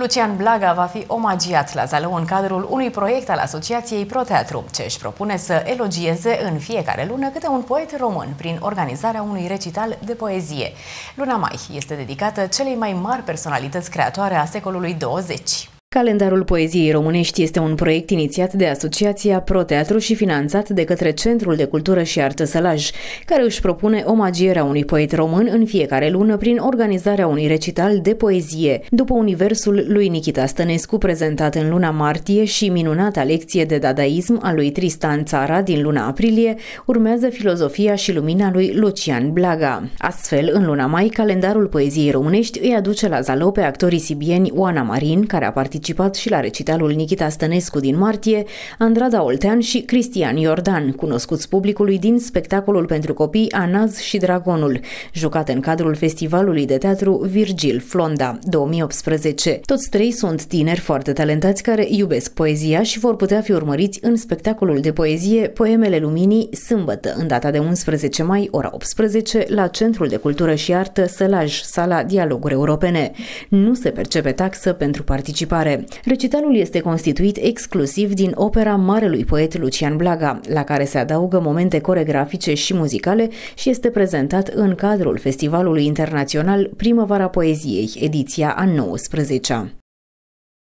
Lucian Blaga va fi omagiat la Zalău în cadrul unui proiect al Asociației ProTeatru, ce își propune să elogieze în fiecare lună câte un poet român prin organizarea unui recital de poezie. Luna mai este dedicată celei mai mari personalități creatoare a secolului 20. Calendarul poeziei românești este un proiect inițiat de Asociația Pro Teatru și finanțat de către Centrul de Cultură și Artă Sălaj, care își propune omagierea unui poet român în fiecare lună prin organizarea unui recital de poezie, după universul lui Nikita Stănescu prezentat în luna martie și minunata lecție de dadaism a lui Tristan Țara din luna aprilie, urmează filozofia și lumina lui Lucian Blaga. Astfel, în luna mai, calendarul poeziei românești îi aduce la zalo pe actorii sibieni Oana Marin, care a participat participat și la recitalul Nikita Stănescu din martie, Andrada Oltean și Cristian Iordan, cunoscuți publicului din spectacolul pentru copii Anaz și Dragonul, jucat în cadrul Festivalului de Teatru Virgil Flonda 2018. Toți trei sunt tineri foarte talentați care iubesc poezia și vor putea fi urmăriți în spectacolul de poezie Poemele Luminii, sâmbătă, în data de 11 mai, ora 18, la Centrul de Cultură și Artă Sălaj, sala Dialoguri Europene. Nu se percepe taxă pentru participare viitoare. Recitalul este constituit exclusiv din opera marelui poet Lucian Blaga, la care se adaugă momente coregrafice și muzicale și este prezentat în cadrul Festivalului Internațional Primăvara Poeziei, ediția a 19-a.